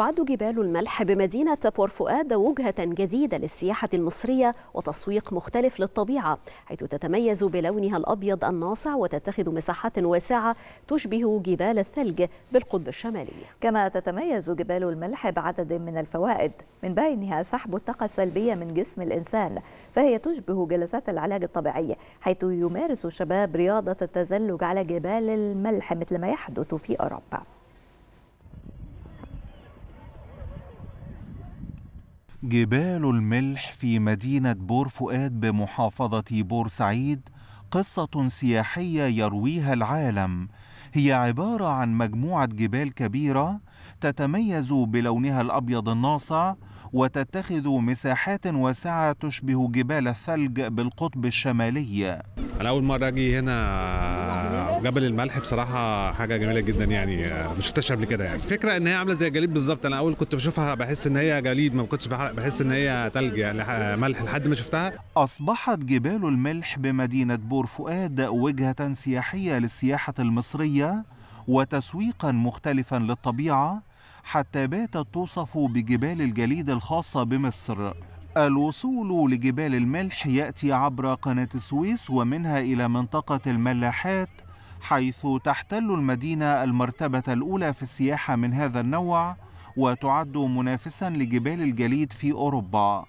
تعد جبال الملح بمدينة بورفؤاد وجهة جديدة للسياحة المصرية وتسويق مختلف للطبيعة حيث تتميز بلونها الأبيض الناصع وتتخذ مساحات واسعة تشبه جبال الثلج بالقطب الشمالي كما تتميز جبال الملح بعدد من الفوائد من بينها سحب الطاقة السلبية من جسم الإنسان فهي تشبه جلسات العلاج الطبيعي حيث يمارس الشباب رياضة التزلج على جبال الملح مثل ما يحدث في أوروبا جبال الملح في مدينة بور فؤاد بمحافظة بورسعيد قصة سياحية يرويها العالم هي عبارة عن مجموعة جبال كبيرة تتميز بلونها الأبيض الناصع وتتخذ مساحات واسعة تشبه جبال الثلج بالقطب الشمالي أنا أول مرة أجي هنا جبل الملح بصراحة حاجة جميلة جدا يعني ما شفتهاش قبل كده يعني الفكرة إن هي عاملة زي الجليد بالظبط أنا أول كنت بشوفها بحس إن هي جليد ما كنتش بحس إن هي ثلج يعني ملح لحد ما شفتها أصبحت جبال الملح بمدينة بور فؤاد وجهة سياحية للسياحة المصرية وتسويقا مختلفا للطبيعه حتى باتت توصف بجبال الجليد الخاصة بمصر الوصول لجبال الملح يأتي عبر قناة السويس ومنها إلى منطقة الملاحات حيث تحتل المدينة المرتبة الأولى في السياحة من هذا النوع وتعد منافسا لجبال الجليد في أوروبا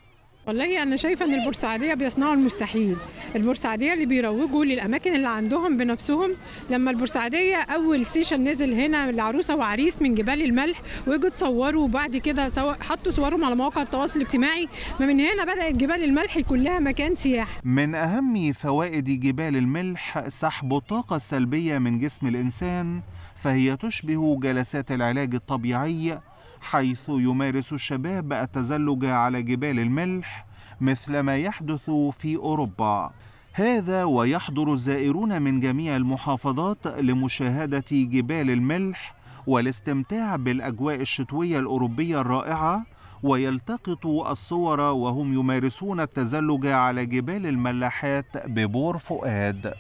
والله انا شايفه ان البورسعيديه بيصنعوا المستحيل البورسعيديه اللي بيروجوا للاماكن اللي عندهم بنفسهم لما البورسعيديه اول سيشن نزل هنا العروسه وعريس من جبال الملح واجوا تصوروا وبعد كده سو... حطوا صورهم على مواقع التواصل الاجتماعي ما من هنا بدات جبال الملح كلها مكان سياحي من اهم فوائد جبال الملح سحب الطاقه السلبيه من جسم الانسان فهي تشبه جلسات العلاج الطبيعي حيث يمارس الشباب التزلج على جبال الملح مثل ما يحدث في أوروبا هذا ويحضر الزائرون من جميع المحافظات لمشاهدة جبال الملح والاستمتاع بالأجواء الشتوية الأوروبية الرائعة ويلتقطوا الصور وهم يمارسون التزلج على جبال الملاحات ببور فؤاد